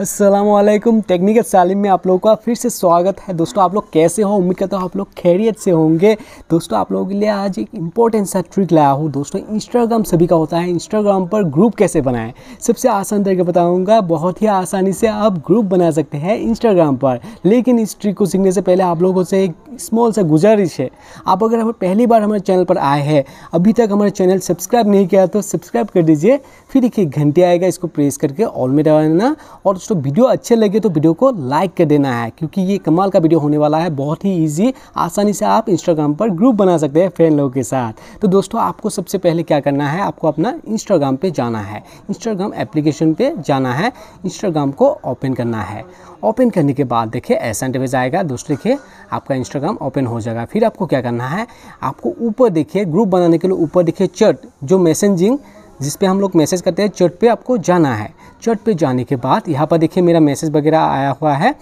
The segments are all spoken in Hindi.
असलम टेक्निकल सालिम में आप लोगों का फिर से स्वागत है दोस्तों आप लोग कैसे हो उम्मीद करता हूँ आप लोग खैरियत से होंगे दोस्तों आप लोगों के लिए आज एक इंपॉर्टेंट सा ट्रिक लाया हूँ दोस्तों इंस्टाग्राम सभी का होता है इंस्टाग्राम पर ग्रुप कैसे बनाएं सबसे आसान तरीके बताऊँगा बहुत ही आसानी से आप ग्रुप बना सकते हैं इंस्टाग्राम पर लेकिन इस ट्रिक को सीखने से पहले आप लोगों से एक स्मॉल सा गुजारिश है आप अगर हम पहली बार हमारे चैनल पर आए हैं अभी तक हमारे चैनल सब्सक्राइब नहीं किया तो सब्सक्राइब कर दीजिए फिर एक घंटे आएगा इसको प्रेस करके ऑल में डालना और दोस्तों वीडियो अच्छे लगे तो वीडियो को लाइक कर देना है क्योंकि ये कमाल का वीडियो होने वाला है बहुत ही ईजी आसानी से आप इंस्टाग्राम पर ग्रुप बना सकते हैं फ्रेंड लोगों के साथ तो दोस्तों आपको सबसे पहले क्या करना है आपको अपना इंस्टाग्राम पर जाना है इंस्टाग्राम एप्लीकेशन पर जाना है इंस्टाग्राम को ओपन करना है ओपन करने के बाद देखिए ऐसा इंटरवेज आएगा दोस्तों देखिए आपका इंस्टाग्राम ओपन हो जाएगा फिर आपको क्या करना है आपको ऊपर देखिए ग्रुप बनाने के लिए ऊपर देखिए चट जो मैसेजिंग जिस पे हम लोग मैसेज करते हैं चट पे आपको जाना है चट पे जाने के बाद यहाँ पर देखिए मेरा मैसेज वगैरह आया हुआ है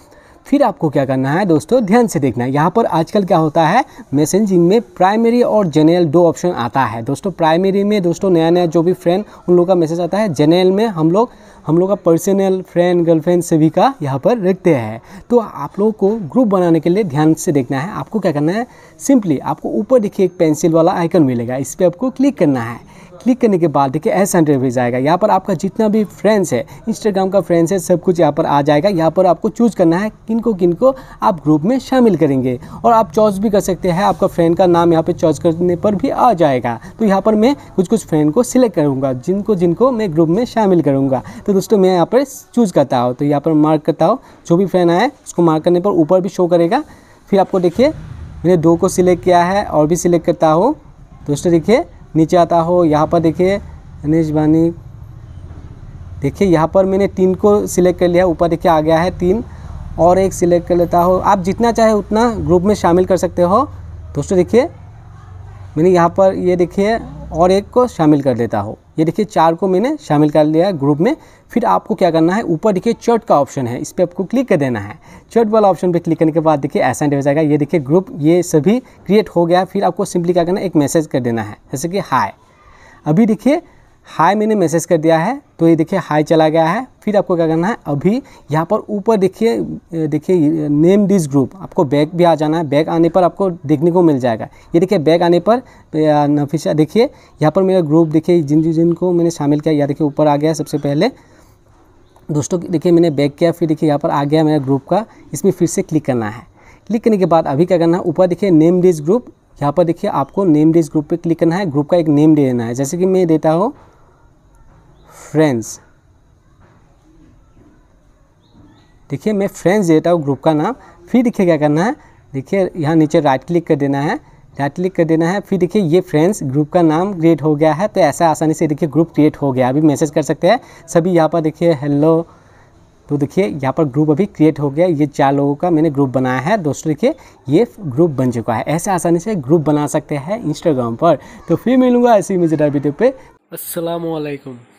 फिर आपको क्या करना है दोस्तों ध्यान से देखना है यहाँ पर आजकल क्या होता है मैसेजिंग में प्राइमरी और जनरल दो ऑप्शन आता है दोस्तों प्राइमरी में दोस्तों नया नया जो भी फ्रेंड उन लोगों का मैसेज आता है जनरल में हम लोग हम लोग का पर्सनल फ्रेंड गर्लफ्रेंड सभी का यहाँ पर रखते हैं तो आप लोगों को ग्रुप बनाने के लिए ध्यान से देखना है आपको क्या करना है सिंपली आपको ऊपर देखिए एक पेंसिल वाला आइकन मिलेगा इस पर आपको क्लिक करना है क्लिक करने के बाद देखिए एस हंड्रेड जाएगा यहाँ पर आपका जितना भी फ्रेंड्स है इंस्टाग्राम का फ्रेंड्स है सब कुछ यहाँ पर आ जाएगा यहाँ पर आपको चूज करना है किन को किन को आप ग्रुप में शामिल करेंगे और आप चॉइस भी कर सकते हैं आपका फ्रेंड का नाम यहाँ पर चॉइस करने पर भी आ जाएगा तो यहाँ पर मैं कुछ कुछ फ्रेंड को सिलेक्ट करूँगा जिनको जिनको मैं ग्रुप में शामिल करूँगा तो दोस्तों मैं यहाँ पर चूज करता हूँ तो यहाँ पर मार्क करता हूँ जो भी फ्रेंड आए उसको मार्क करने पर ऊपर भी शो करेगा फिर आपको देखिए मैंने दो को सिलेक्ट किया है और भी सिलेक्ट करता हूँ दोस्तों देखिए नीचे आता हो यहाँ पर देखिए बानी देखिए यहाँ पर मैंने तीन को सिलेक्ट कर लिया है ऊपर देखिए आ गया है तीन और एक सिलेक्ट कर लेता हो आप जितना चाहे उतना ग्रुप में शामिल कर सकते हो दोस्तों देखिए मैंने यहाँ पर ये देखिए और एक को शामिल कर लेता हूँ ये देखिए चार को मैंने शामिल कर लिया है ग्रुप में फिर आपको क्या करना है ऊपर देखिए चर्ट का ऑप्शन है इस पर आपको क्लिक कर देना है चर्ट वाला ऑप्शन पर क्लिक करने के बाद देखिए ऐसा हो जाएगा ये देखिए ग्रुप ये सभी क्रिएट हो गया फिर आपको सिंपली क्या करना है एक मैसेज कर देना है जैसे कि हाय अभी देखिए हाई मैंने मैसेज कर दिया है तो ये देखिए हाई चला गया है फिर आपको क्या करना है अभी यहाँ पर ऊपर देखिए देखिए नेम दिस ग्रुप आपको बैग भी आ जाना है बैग आने पर आपको देखने को मिल जाएगा ये देखिए बैग आने पर नफीसा देखिए यहाँ पर मेरा ग्रुप देखिए जिन जिनको मैंने शामिल किया या देखिए ऊपर आ गया सबसे पहले दोस्तों देखिए मैंने बैक किया फिर देखिए यहाँ पर आ गया मेरा ग्रुप का इसमें फिर से क्लिक करना है क्लिक करने के बाद अभी क्या करना है ऊपर देखिए नेम डिज ग्रुप यहाँ पर देखिए आपको नेम डिज ग्रुप पे क्लिक करना है ग्रुप का एक नेम दे देना है जैसे कि मैं देता हूँ फ्रेंड्स देखिए मैं फ्रेंड्स देता हूँ ग्रुप का नाम फिर देखिए क्या करना है देखिए यहाँ नीचे राइट क्लिक कर देना है राइट क्लिक कर देना है फिर देखिए ये फ्रेंड्स ग्रुप का नाम क्रिएट हो गया है तो ऐसा आसानी से देखिए ग्रुप क्रिएट हो गया अभी मैसेज कर सकते हैं सभी यहाँ पर देखिए हेलो तो देखिए यहाँ पर ग्रुप अभी क्रिएट हो गया ये चार लोगों का मैंने ग्रुप बनाया है दोस्तों देखिए ये ग्रुप बन चुका है ऐसे आसानी से ग्रुप बना सकते हैं इंस्टाग्राम पर तो फिर मिलूंगा मुझे डर वीडियो पर असलकम